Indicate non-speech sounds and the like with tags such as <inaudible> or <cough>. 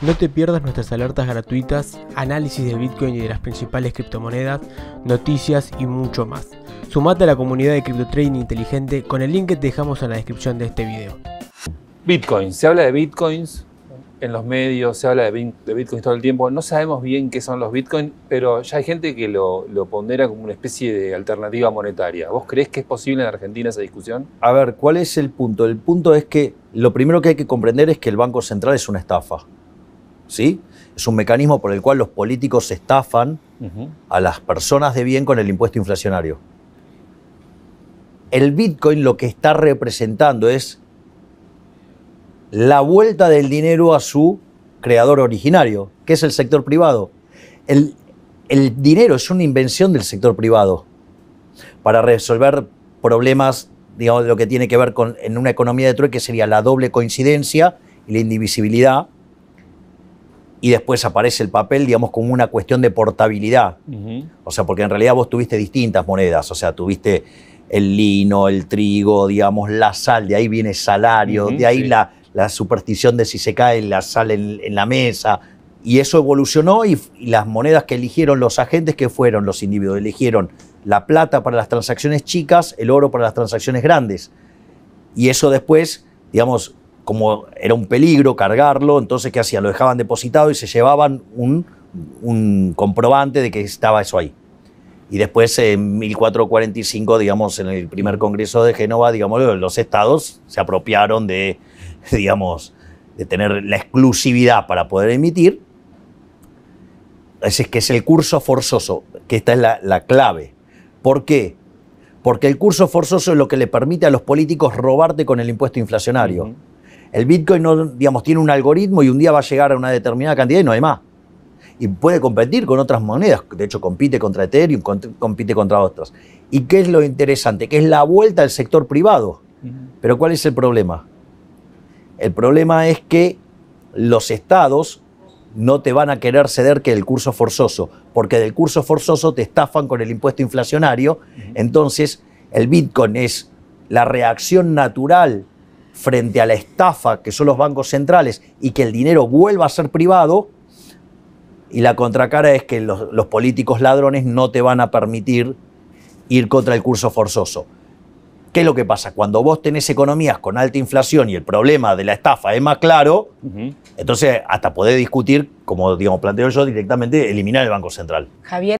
No te pierdas nuestras alertas gratuitas, análisis de Bitcoin y de las principales criptomonedas, noticias y mucho más. Sumate a la comunidad de trading Inteligente con el link que te dejamos en la descripción de este video. Bitcoin, se habla de Bitcoins en los medios, se habla de, Bitcoins todo el tiempo. No sabemos bien qué son los Bitcoins, pero ya hay gente que lo, lo pondera como una especie de alternativa monetaria. ¿Vos crees que es posible en Argentina esa discusión? A ver, ¿cuál es el punto? El punto es que lo primero que hay que comprender es que el Banco Central es una estafa. ¿sí? Es un mecanismo por el cual los políticos estafan a las personas de bien con el impuesto inflacionario. El Bitcoin lo que está representando es la vuelta del dinero a su creador originario, que es el sector privado. El, dinero es una invención del sector privado para resolver problemas, digamos, de lo que tiene que ver con en una economía de trueque sería la doble coincidencia y la indivisibilidad, y después aparece el papel, digamos, como una cuestión de portabilidad. O sea, porque en realidad vos tuviste distintas monedas, o sea, tuviste el lino, el trigo, digamos, la sal, de ahí viene salario, de ahí la, la, superstición de si se cae la sal en, la mesa. Y eso evolucionó y, y, las monedas que eligieron los agentes, que fueron los individuos, eligieron la plata para las transacciones chicas, el oro para las transacciones grandes. Y eso después, digamos, como era un peligro cargarlo, entonces ¿qué hacían? Lo dejaban depositado y se llevaban un, comprobante de que estaba eso ahí. Y después, en 1445, digamos, en el primer Congreso de Génova, digamos, los estados se apropiaron de, <laughs> digamos, de tener la exclusividad para poder emitir. Ese es que es el curso forzoso, que esta es la, clave. ¿Por qué? Porque el curso forzoso es lo que le permite a los políticos robarte con el impuesto inflacionario. El Bitcoin digamos, tiene un algoritmo y un día va a llegar a una determinada cantidad y no hay más. Y puede competir con otras monedas. De hecho, compite contra Ethereum, compite contra otras. ¿Y qué es lo interesante? Que es la vuelta al sector privado. Pero ¿cuál es el problema? El problema es que los estados no te van a querer ceder que el curso forzoso, porque del curso forzoso te estafan con el impuesto inflacionario. Entonces, el Bitcoin es la reacción natural frente a la estafa que son los bancos centrales y que el dinero vuelva a ser privado, y la contracara es que los, políticos ladrones no te van a permitir ir contra el curso forzoso. ¿Qué es lo que pasa? Cuando vos tenés economías con alta inflación y el problema de la estafa es más claro, entonces hasta podés discutir, como digamos, planteo yo, directamente eliminar el Banco Central. Javier.